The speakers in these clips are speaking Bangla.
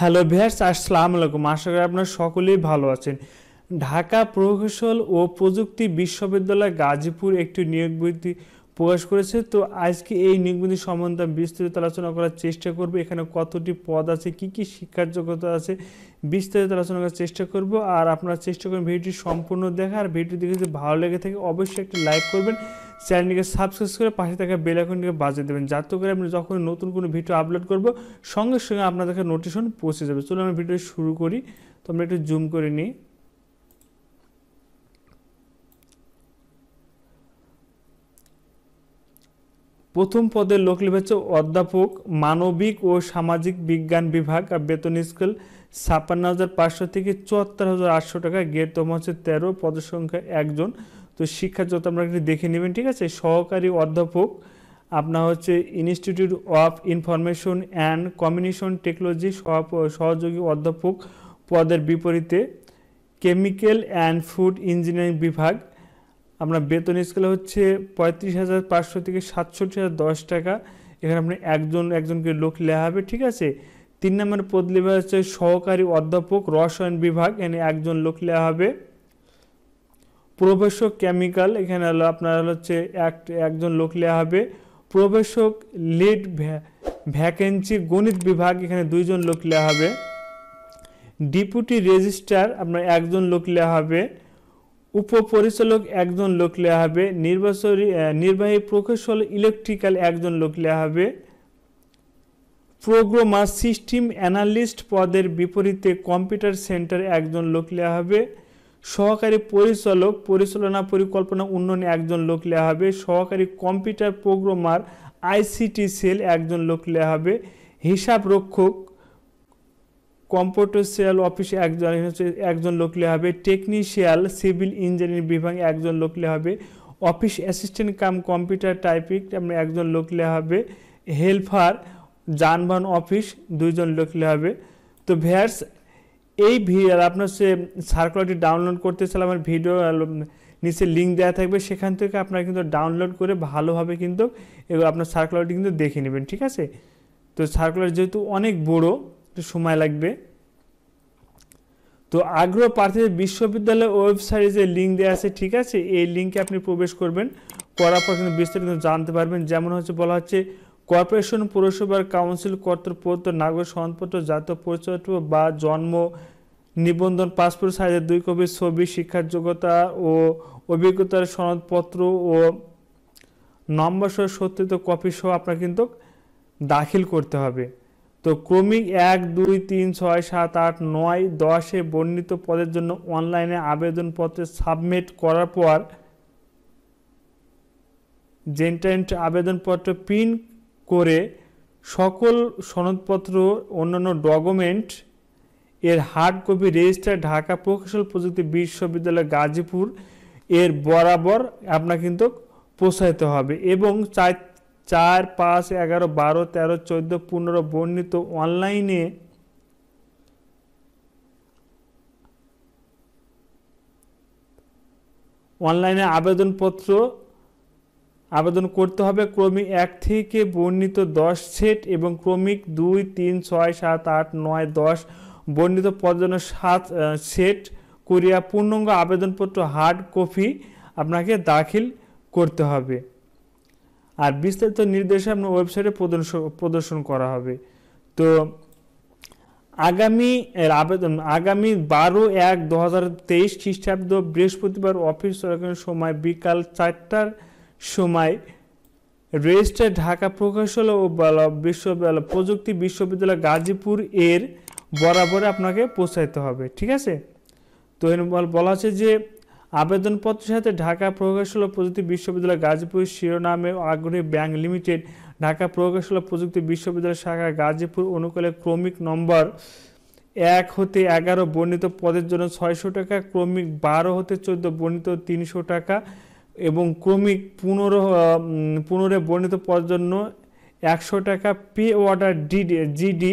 হ্যালো ভিয়ার্স আসসালামু আলাইকুম আশা করি আপনারা সকলেই ভালো আছেন ঢাকা প্রকৌশল ও প্রযুক্তি বিশ্ববিদ্যালয় গাজীপুর একটি নিয়োগ প্রকাশ করেছে তো আজকে এই নিয়োগবিধি সম্বন্ধে বিস্তারিত আলোচনা করার চেষ্টা করব এখানে কতটি পদ আছে কি কি শিক্ষার যোগ্যতা আছে বিস্তারিত আলোচনা করার চেষ্টা করব আর আপনারা চেষ্টা করবেন ভিডিওটি সম্পূর্ণ দেখা আর ভিডিও দেখে যদি ভালো লেগে থাকে অবশ্যই একটা লাইক করবেন চ্যানেলটিকে সাবস্ক্রাইব করে পাশে থাকা বেল আইকনটিকে বাজিয়ে দেবেন যাতে করে আপনি যখন নতুন কোনো ভিডিও আপলোড করব সঙ্গে সঙ্গে আপনাদের নোটিশন পৌঁছে যাবে চলুন আমি ভিডিও শুরু করি তো আমরা একটু জুম করে নিই প্রথম পদের লোক হচ্ছে অধ্যাপক মানবিক ও সামাজিক বিজ্ঞান বিভাগ আর বেতন স্কেল ছাপ্পান্ন হাজার পাঁচশো থেকে চুয়াত্তর হাজার আটশো টাকা গেতম হচ্ছে তেরো পদের সংখ্যা একজন তো শিক্ষা যত আমরা একটু দেখে নেবেন ঠিক আছে সহকারী অধ্যাপক আপনার হচ্ছে institute of information and communication technology সহযোগী অধ্যাপক পদের বিপরীতে কেমিক্যাল অ্যান্ড ফুড ইঞ্জিনিয়ারিং বিভাগ আমরা বেতন স্কেলে হচ্ছে পঁয়ত্রিশ হাজার পাঁচশো থেকে সাতষট্টি হাজার দশ টাকা এখানে আপনি একজন একজনকে লোক লেওয়া হবে ঠিক আছে তিন নম্বর পদ লেওয়া হচ্ছে সহকারী অধ্যাপক রসায়ন বিভাগ এখানে একজন লোক লেওয়া হবে প্রবেশক কেমিক্যাল এখানে হলো আপনার হচ্ছে এক একজন লোক লেওয়া হবে প্রবেশক লিড ভ্যাকেন্সি গণিত বিভাগ এখানে দুইজন লোক লেওয়া হবে ডিপুটি রেজিস্ট্রার আপনার একজন লোক লেওয়া হবে উপপরিচালক একজন লোক নেওয়া হবে নির্বাচনী নির্বাহী প্রকৌশল ইলেকট্রিক্যাল একজন লোক নেওয়া হবে প্রোগ্রামার সিস্টেম অ্যানালিস্ট পদের বিপরীতে কম্পিউটার সেন্টার একজন লোক নেওয়া হবে সহকারী পরিচালক পরিচালনা পরিকল্পনা উন্নয়নে একজন লোক নেওয়া হবে সহকারী কম্পিউটার প্রোগ্রামার আইসিটি সেল একজন লোক নেওয়া হবে হিসাব রক্ষক কম্পোটোশিয়াল অফিসে একজন একজন লোক লে হবে টেকনিশিয়াল সিভিল ইঞ্জিনিয়ারিং বিভাগে একজন লোক লে হবে office assistant cum computer typist একজন লোক লে হবে হেলফার যানবাহন অফিস দুইজন লোক লে হবে তো ভ্যাটস এই আর আপনার সে সার্কুলারটি ডাউনলোড করতে চাইলে আমার ভিডিও নিচে লিঙ্ক দেওয়া থাকবে সেখান থেকে আপনারা কিন্তু ডাউনলোড করে ভালোভাবে কিন্তু এগুলো আপনার সার্কুলারটি কিন্তু দেখে নেবেন ঠিক আছে তো সার্কুলার যেহেতু অনেক বড়ো একটু সময় লাগবে তো আগ্রহ প্রার্থীদের বিশ্ববিদ্যালয় ওয়েবসাইটে যে লিঙ্ক দেওয়া আছে ঠিক আছে এই লিঙ্কে আপনি প্রবেশ করবেন করার পর কিন্তু বিস্তারিত জানতে পারবেন যেমন হচ্ছে বলা হচ্ছে কর্পোরেশন পৌরসভার কাউন্সিল কর্তৃপত্র নাগরিক সনদপত্র জাতীয় পরিচয়পত্র বা জন্ম নিবন্ধন পাসপোর্ট সাইজের দুই কপি ছবি শিক্ষার যোগ্যতা ও অভিজ্ঞতার সনদপত্র ও নম্বর সহ সত্যিত কপি সহ আপনার কিন্তু দাখিল করতে হবে তো ক্রমিক এক দুই তিন ছয় সাত আট নয় দশে বর্ণিত পদের জন্য অনলাইনে আবেদনপত্র সাবমিট করার পর জেন্টেন্ট আবেদনপত্র প্রিন্ট করে সকল সনদপত্র অন্যান্য ডকুমেন্ট এর হার্ড কপি রেজিস্টার ঢাকা প্রকৌশল প্রযুক্তি বিশ্ববিদ্যালয় গাজীপুর এর বরাবর আপনার কিন্তু পৌঁছাইতে হবে এবং চাই চার পাঁচ এগারো বারো তেরো চোদ্দ পনেরো বর্ণিত অনলাইনে অনলাইনে আবেদনপত্র আবেদন করতে হবে ক্রমিক এক থেকে বর্ণিত দশ সেট এবং ক্রমিক দুই তিন ছয় সাত আট নয় দশ বর্ণিত পর্যন্ত সাত সেট করিয়া পূর্ণাঙ্গ আবেদনপত্র হার্ড কপি আপনাকে দাখিল করতে হবে আর বিস্তারিত নির্দেশে আপনার ওয়েবসাইটে প্রদর্শন প্রদর্শন করা হবে তো আগামী আবেদন আগামী বারো এক দু হাজার তেইশ খ্রিস্টাব্দ বৃহস্পতিবার অফিস চলাকালীন সময় বিকাল চারটার সময় রেজিস্টার ঢাকা প্রকৌশল ও বিশ্ববিদ্যালয় প্রযুক্তি বিশ্ববিদ্যালয় গাজীপুর এর বরাবরে আপনাকে পৌঁছাইতে হবে ঠিক আছে তো বলা হচ্ছে যে আবেদনপত্রের সাথে ঢাকা প্রকৌশল প্রযুক্তি বিশ্ববিদ্যালয় গাজীপুর শিরোনামে আগ্রহী ব্যাংক লিমিটেড ঢাকা প্রকৌশল প্রযুক্তি বিশ্ববিদ্যালয় শাখা গাজীপুর অনুকূলে ক্রমিক নম্বর এক হতে এগারো বর্ণিত পদের জন্য ছয়শো টাকা ক্রমিক বারো হতে চোদ্দ বর্ণিত তিনশো টাকা এবং ক্রমিক পুনর পুনরে বর্ণিত পদের জন্য একশো টাকা পে অর্ডার ডিডি জিডি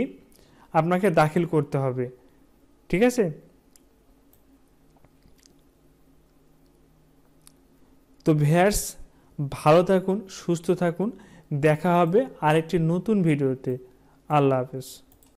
আপনাকে দাখিল করতে হবে ঠিক আছে তো ভেয়ার্স ভালো থাকুন সুস্থ থাকুন দেখা হবে আরেকটি নতুন ভিডিওতে আল্লাহ হাফেজ